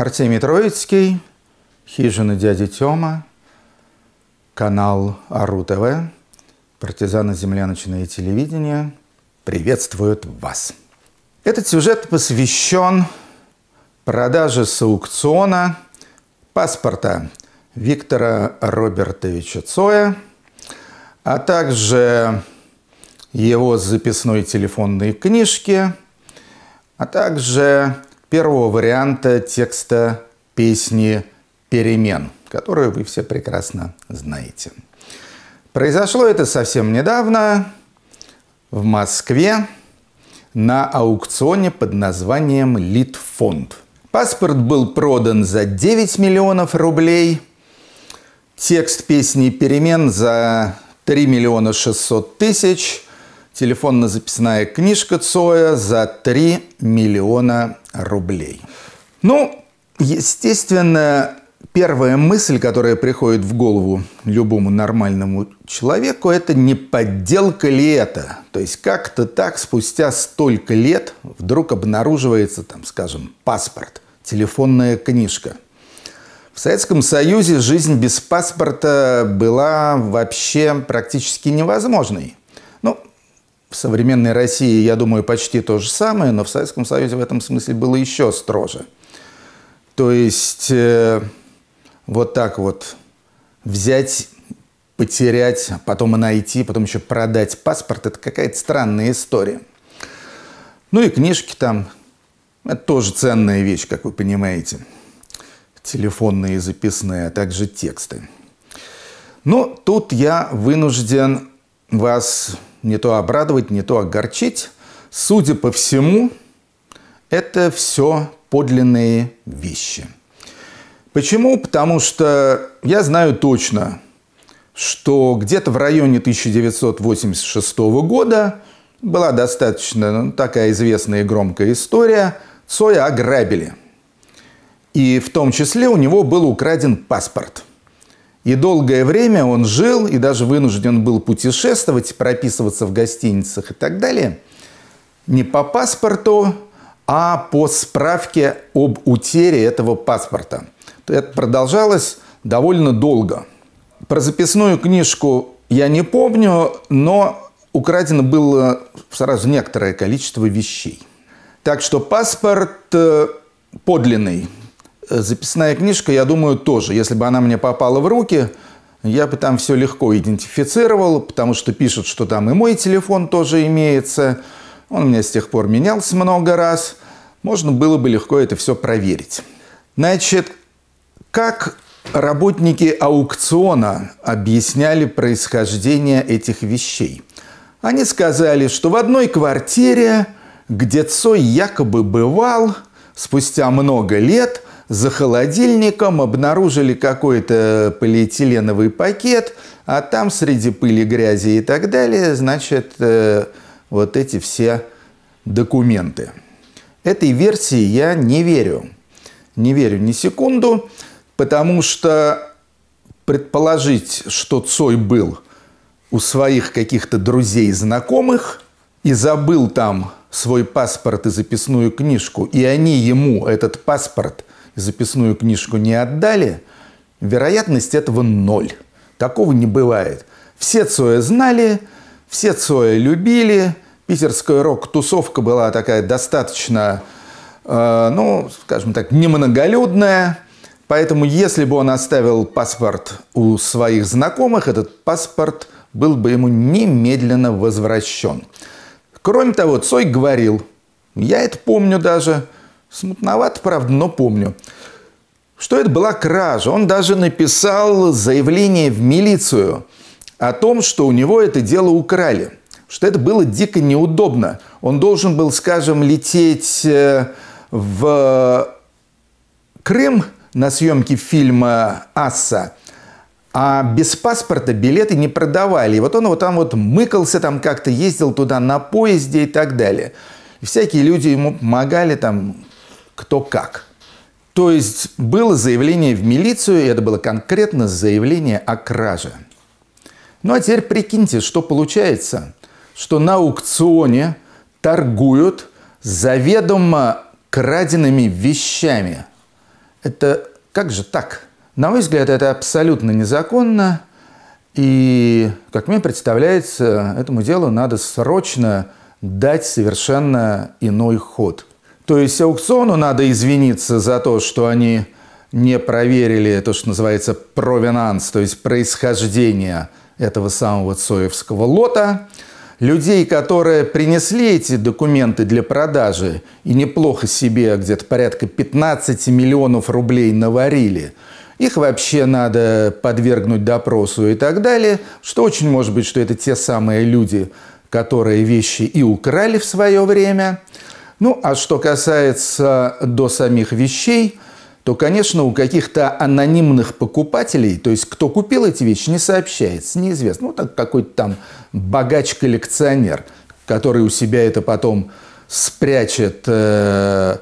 Артемий Троицкий, хижина дяди Тёма, канал АРУ ТВ, партизано-земляночное телевидение приветствуют вас. Этот сюжет посвящен продаже с аукциона паспорта Виктора Робертовича Цоя, а также его записной телефонной книжки, а также первого варианта текста песни «Перемен», которую вы все прекрасно знаете. Произошло это совсем недавно в Москве на аукционе под названием «Литфонд». Паспорт был продан за 9 миллионов рублей, текст песни «Перемен» за 3 миллиона 600 тысяч – телефонно-записная книжка Цоя за 3 миллиона рублей. Ну, естественно, первая мысль, которая приходит в голову любому нормальному человеку, это не подделка ли это? То есть как-то так спустя столько лет вдруг обнаруживается, там, скажем, паспорт, телефонная книжка. В Советском Союзе жизнь без паспорта была вообще практически невозможной. Ну, в современной России, я думаю, почти то же самое, но в Советском Союзе в этом смысле было еще строже. То есть э, вот так вот взять, потерять, потом и найти, потом еще продать паспорт, это какая-то странная история. Ну и книжки там, это тоже ценная вещь, как вы понимаете. Телефонные, записные, а также тексты. Но ну, тут я вынужден вас не то обрадовать, не то огорчить. Судя по всему, это все подлинные вещи. Почему? Потому что я знаю точно, что где-то в районе 1986 года была достаточно ну, такая известная и громкая история. Цоя ограбили. И в том числе у него был украден паспорт – и долгое время он жил, и даже вынужден был путешествовать, прописываться в гостиницах и так далее, не по паспорту, а по справке об утере этого паспорта. Это продолжалось довольно долго. Про записную книжку я не помню, но украдено было сразу некоторое количество вещей. Так что паспорт э, подлинный – Э, записная книжка, я думаю, тоже. Если бы она мне попала в руки, я бы там все легко идентифицировал, потому что пишут, что там и мой телефон тоже имеется. Он у меня с тех пор менялся много раз. Можно было бы легко это все проверить. Значит, как работники аукциона объясняли происхождение этих вещей? Они сказали, что в одной квартире, где Цой якобы бывал, спустя много лет – за холодильником, обнаружили какой-то полиэтиленовый пакет, а там среди пыли, грязи и так далее, значит, э, вот эти все документы. Этой версии я не верю. Не верю ни секунду, потому что предположить, что Цой был у своих каких-то друзей, знакомых и забыл там свой паспорт и записную книжку, и они ему этот паспорт записную книжку не отдали, вероятность этого ноль. Такого не бывает. Все Цоя знали, все Цоя любили. Питерская рок-тусовка была такая достаточно, э, ну, скажем так, немноголюдная. Поэтому, если бы он оставил паспорт у своих знакомых, этот паспорт был бы ему немедленно возвращен. Кроме того, Цой говорил, я это помню даже, Смутновато, правда, но помню. Что это была кража. Он даже написал заявление в милицию о том, что у него это дело украли. Что это было дико неудобно. Он должен был, скажем, лететь э, в Крым на съемки фильма «Асса», а без паспорта билеты не продавали. И вот он вот там вот мыкался, там как-то ездил туда на поезде и так далее. И всякие люди ему помогали, там кто как. То есть было заявление в милицию, и это было конкретно заявление о краже. Ну а теперь прикиньте, что получается, что на аукционе торгуют заведомо краденными вещами. Это как же так? На мой взгляд, это абсолютно незаконно. И, как мне представляется, этому делу надо срочно дать совершенно иной ход – то есть аукциону надо извиниться за то, что они не проверили то, что называется провинанс, то есть происхождение этого самого Цоевского лота. Людей, которые принесли эти документы для продажи и неплохо себе а где-то порядка 15 миллионов рублей наварили, их вообще надо подвергнуть допросу и так далее, что очень может быть, что это те самые люди, которые вещи и украли в свое время – ну, а что касается до самих вещей, то, конечно, у каких-то анонимных покупателей, то есть кто купил эти вещи, не сообщается, неизвестно. Ну, так какой-то там богач-коллекционер, который у себя это потом спрячет э,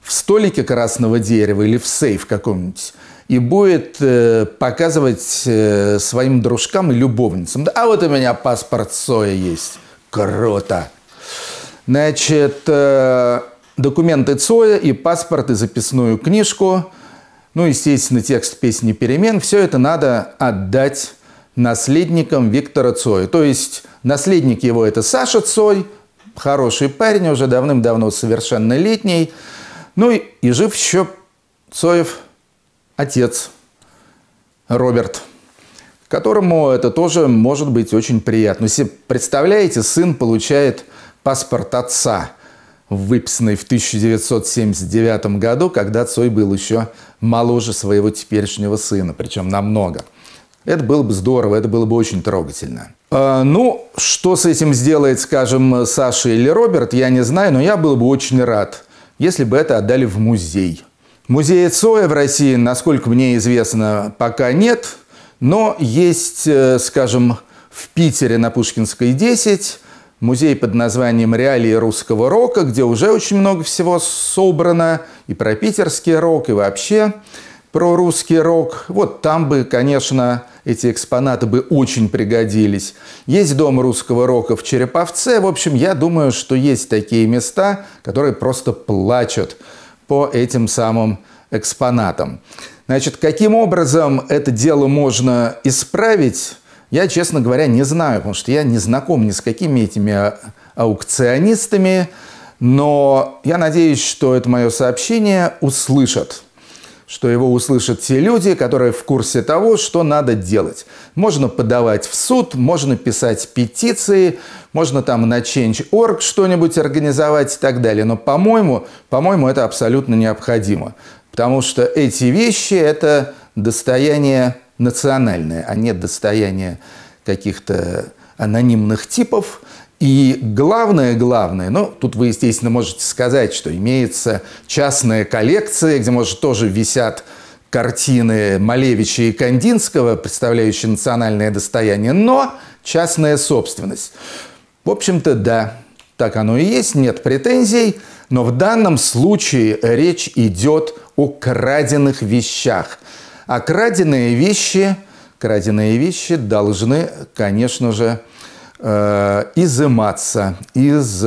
в столике красного дерева или в сейф каком-нибудь и будет э, показывать э, своим дружкам и любовницам. А вот у меня паспорт Соя есть. Круто! Значит, э, документы Цоя и паспорт, и записную книжку. Ну, естественно, текст песни «Перемен». Все это надо отдать наследникам Виктора Цоя. То есть наследник его – это Саша Цой, хороший парень, уже давным-давно совершеннолетний. Ну и, и жив еще Цоев отец Роберт, которому это тоже может быть очень приятно. Ну, Если представляете, сын получает паспорт отца, выписанный в 1979 году, когда Цой был еще моложе своего теперешнего сына, причем намного. Это было бы здорово, это было бы очень трогательно. А, ну, что с этим сделает, скажем, Саша или Роберт, я не знаю, но я был бы очень рад, если бы это отдали в музей. Музея Цоя в России, насколько мне известно, пока нет, но есть, э, скажем, в Питере на Пушкинской 10 музей под названием «Реалии русского рока», где уже очень много всего собрано и про питерский рок, и вообще про русский рок. Вот там бы, конечно, эти экспонаты бы очень пригодились. Есть дом русского рока в Череповце. В общем, я думаю, что есть такие места, которые просто плачут по этим самым экспонатам. Значит, каким образом это дело можно исправить? Я, честно говоря, не знаю, потому что я не знаком ни с какими этими а, аукционистами, но я надеюсь, что это мое сообщение услышат что его услышат те люди, которые в курсе того, что надо делать. Можно подавать в суд, можно писать петиции, можно там на Change.org что-нибудь организовать и так далее. Но, по-моему, по-моему, это абсолютно необходимо. Потому что эти вещи – это достояние национальное, а не достояние каких-то анонимных типов. И главное, главное, ну, тут вы, естественно, можете сказать, что имеется частная коллекция, где, может, тоже висят картины Малевича и Кандинского, представляющие национальное достояние, но частная собственность. В общем-то, да, так оно и есть, нет претензий, но в данном случае речь идет о краденных вещах. А краденые вещи, краденые вещи должны, конечно же, э, изыматься из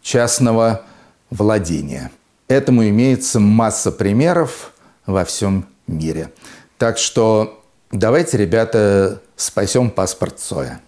частного владения. Этому имеется масса примеров во всем мире. Так что давайте, ребята, спасем паспорт Цоя.